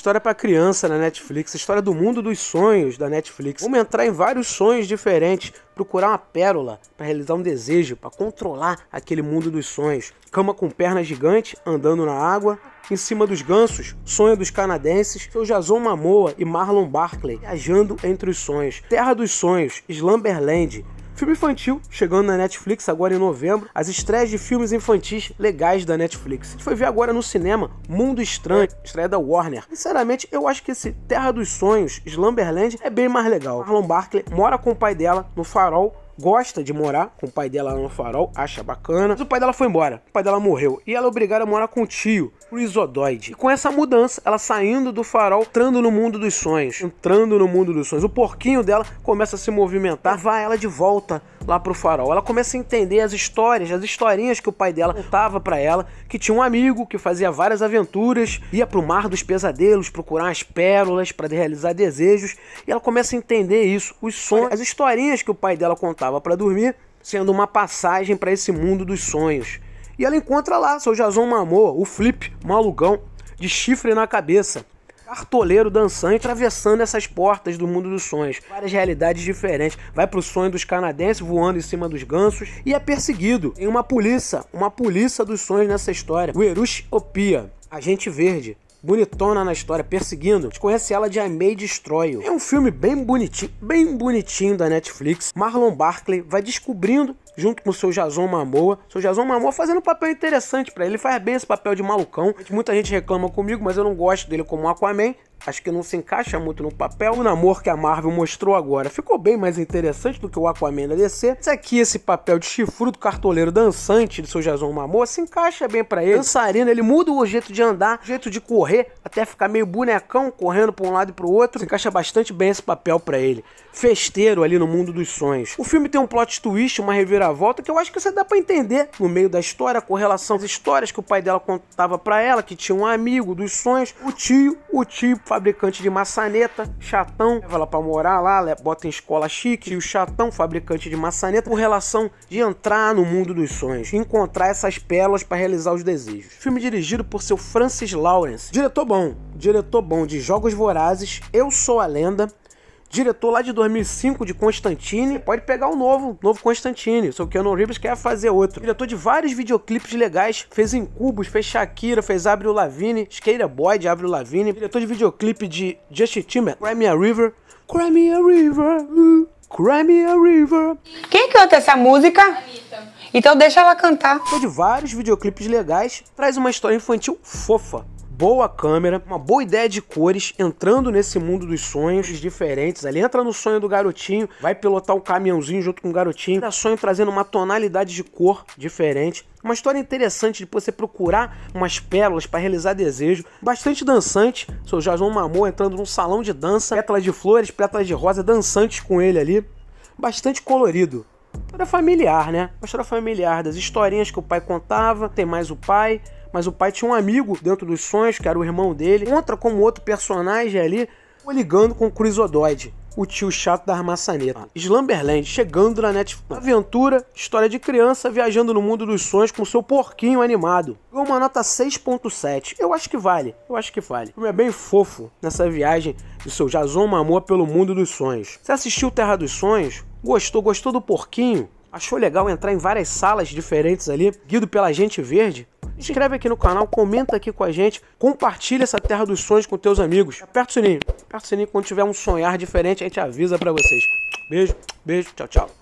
História para criança na Netflix, história do mundo dos sonhos da Netflix. Vamos entrar em vários sonhos diferentes, procurar uma pérola para realizar um desejo, para controlar aquele mundo dos sonhos. Cama com perna gigante, andando na água, em cima dos gansos, sonho dos canadenses, seu Jason Mamoa e Marlon Barkley viajando entre os sonhos. Terra dos sonhos, Slumberland, Filme infantil, chegando na Netflix agora em novembro, as estreias de filmes infantis legais da Netflix. A gente foi ver agora no cinema Mundo Estranho, estreia da Warner. Sinceramente, eu acho que esse Terra dos Sonhos, Slumberland, é bem mais legal. Marlon Barkley mora com o pai dela no farol gosta de morar com o pai dela lá no farol, acha bacana. Mas o pai dela foi embora, o pai dela morreu e ela é obrigada a morar com o tio, o Isodoide. E com essa mudança, ela saindo do farol, entrando no mundo dos sonhos, entrando no mundo dos sonhos. O porquinho dela começa a se movimentar, vai ela de volta lá pro farol. Ela começa a entender as histórias, as historinhas que o pai dela contava para ela, que tinha um amigo que fazia várias aventuras, ia pro mar dos pesadelos procurar as pérolas para realizar desejos, e ela começa a entender isso, os sonhos, as historinhas que o pai dela contava para dormir, sendo uma passagem para esse mundo dos sonhos. E ela encontra lá seu Jason Mamor, o Flip, malugão, de chifre na cabeça cartoleiro dançante atravessando essas portas do mundo dos sonhos. Várias realidades diferentes. Vai pro sonho dos canadenses voando em cima dos gansos e é perseguido. Tem uma polícia, uma polícia dos sonhos nessa história. O Erush Opia, agente verde bonitona na história, perseguindo. A gente conhece ela de I May Destroy. É um filme bem bonitinho, bem bonitinho da Netflix. Marlon Barkley vai descobrindo junto com o seu Jason Mamoa. O seu Jason Mamoa fazendo um papel interessante para ele. ele, faz bem esse papel de malucão. Muita gente reclama comigo, mas eu não gosto dele como Aquaman. Acho que não se encaixa muito no papel. O namoro que a Marvel mostrou agora ficou bem mais interessante do que o Aquaman da DC. Esse é aqui, esse papel de chifrudo cartoleiro dançante de seu Jason Mamor, se encaixa bem para ele. Dançarino, ele muda o jeito de andar, o jeito de correr, até ficar meio bonecão, correndo pra um lado e pro outro. Se encaixa bastante bem esse papel para ele. Festeiro ali no mundo dos sonhos. O filme tem um plot twist, uma reviravolta que eu acho que você dá para entender no meio da história, com relação às histórias que o pai dela contava para ela, que tinha um amigo dos sonhos, o tio, o tio fabricante de maçaneta, chatão, leva ela pra morar lá, bota em escola chique, e o chatão, fabricante de maçaneta, por relação de entrar no mundo dos sonhos, encontrar essas pérolas para realizar os desejos. Filme dirigido por seu Francis Lawrence, diretor bom, diretor bom de Jogos Vorazes, Eu Sou a Lenda, diretor lá de 2005 de Constantine, pode pegar o um novo, novo Constantine, só que o Keanu Reeves quer fazer outro. Diretor de vários videoclipes legais, fez em Cubos, fez Shakira, fez o Lavine, Skater Boy de o Lavine. diretor de videoclipe de Justin Timber, Cry Me a River, Cry Me a River, uh, Cry Me a River. Quem é canta essa música? Anitta. Então deixa ela cantar. Foi de vários videoclipes legais, traz uma história infantil fofa, boa câmera, uma boa ideia de cores, entrando nesse mundo dos sonhos diferentes. Ali entra no sonho do garotinho, vai pilotar o um caminhãozinho junto com o garotinho. É sonho trazendo uma tonalidade de cor diferente. Uma história interessante de você procurar umas pérolas para realizar desejo. Bastante dançante. Seu Jason Mamor entrando num salão de dança. Pétalas de flores, pétalas de rosa, dançantes com ele ali. Bastante colorido. Era familiar, né? Uma história familiar das historinhas que o pai contava. Tem mais o pai mas o pai tinha um amigo dentro dos sonhos, que era o irmão dele. Contra como outro personagem ali, ligando com o Crisodóide o tio chato da maçanetas. Slumberland, chegando na Netflix. Aventura, história de criança viajando no mundo dos sonhos com seu porquinho animado. Uma nota 6.7. Eu acho que vale, eu acho que vale. O filme é bem fofo nessa viagem do seu Jason Mamor pelo mundo dos sonhos. Você assistiu Terra dos Sonhos? Gostou? Gostou do porquinho? Achou legal entrar em várias salas diferentes ali, guido pela gente verde? Inscreve aqui no canal, comenta aqui com a gente, compartilha essa terra dos sonhos com teus amigos. Aperta o sininho. Aperta o sininho quando tiver um sonhar diferente, a gente avisa para vocês. Beijo, beijo, tchau, tchau.